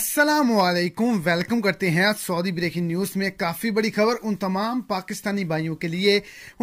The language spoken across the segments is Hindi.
असलकुम वेलकम करते हैं आज सऊदी ब्रेकिंग न्यूज़ में काफ़ी बड़ी खबर उन तमाम पाकिस्तानी भाइयों के लिए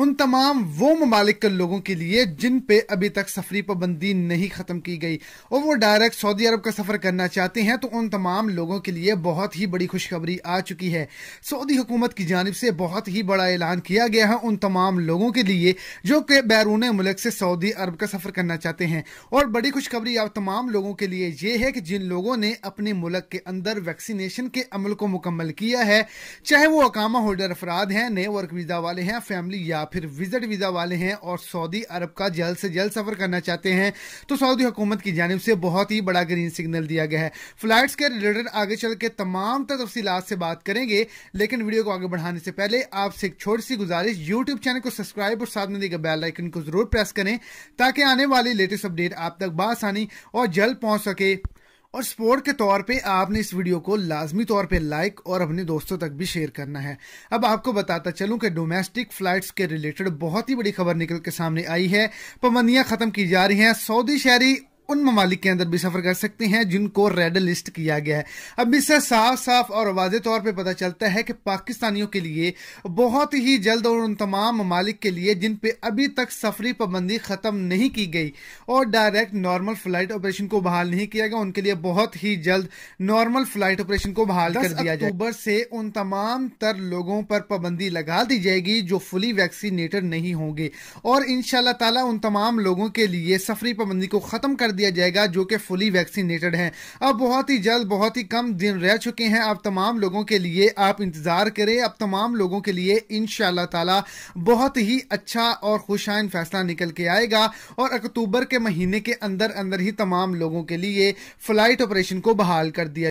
उन तमाम वो ममालिक लोगों के लिए जिन पे अभी तक सफरी पाबंदी नहीं ख़त्म की गई और वो डायरेक्ट सऊदी अरब का सफ़र करना चाहते हैं तो उन तमाम लोगों के लिए बहुत ही बड़ी खुशखबरी आ चुकी है सऊदी हुकूमत की जानब से बहुत ही बड़ा ऐलान किया गया है उन तमाम लोगों के लिए जो कि बैरून मुल्क से सऊदी अरब का सफ़र करना चाहते हैं और बड़ी खुशखबरी तमाम लोगों के लिए ये है कि जिन लोगों ने अपने मुल्क तक के अंदर वैक्सीनेशन के अमल को मुकम्मल किया है चाहे वो अकामा होल्डर अफराद हैं नए वर्क वीज़ा वाले हैं फैमिली या फिर विजिट वीज़ा वाले हैं और सऊदी अरब का जल्द से जल्द सफ़र करना चाहते हैं तो सऊदी हुकूमत की जानब से बहुत ही बड़ा ग्रीन सिग्नल दिया गया है फ्लाइट्स के रिलेटेड आगे चल के तमाम तर से बात करेंगे लेकिन वीडियो को आगे बढ़ाने से पहले आपसे एक छोटी सी गुजारिश यूट्यूब चैनल को सब्सक्राइब और साथ में दिखे बेल आइकन को जरूर प्रेस करें ताकि आने वाली लेटेस्ट अपडेट आप तक बासानी और जल्द पहुंच सके और स्पोर्ट के तौर पे आपने इस वीडियो को लाजमी तौर पे लाइक और अपने दोस्तों तक भी शेयर करना है अब आपको बताता चलूं कि डोमेस्टिक फ्लाइट्स के रिलेटेड बहुत ही बड़ी खबर निकल के सामने आई है पाबंदियां खत्म की जा रही हैं सऊदी शहरी उन ममालिक के अंदर भी सफ़र कर सकते हैं जिनको रेड लिस्ट किया गया है अब इससे साफ साफ और वाजे तौर पर पता चलता है कि पाकिस्तानियों के लिए बहुत ही जल्द और उन तमाम ममालिक के लिए जिन पे अभी तक सफरी पाबंदी ख़त्म नहीं की गई और डायरेक्ट नॉर्मल फ्लाइट ऑपरेशन को बहाल नहीं किया गया उनके लिए बहुत ही जल्द नॉर्मल फ्लाइट ऑपरेशन को बहाल कर दिया जाए अक्टूबर से उन तमाम तर लोगों पर पाबंदी लगा दी जाएगी जो फुली वैक्सीनेटेड नहीं होंगे और इन शाह तमाम लोगों के लिए सफरी पाबंदी को ख़त्म कर दिया जाएगा जो कि फुली वैक्सीनेटेड हैं अब बहुत ही जल्द बहुत ही कम दिन रह चुके हैं अब तमाम लोगों के लिए आप इंतज़ार करें अब तमाम लोगों के लिए इन ताला बहुत ही अच्छा और खुशाइन फैसला निकल के आएगा और अक्टूबर के महीने के अंदर अंदर ही तमाम लोगों के लिए फ्लाइट ऑपरेशन को बहाल कर दिया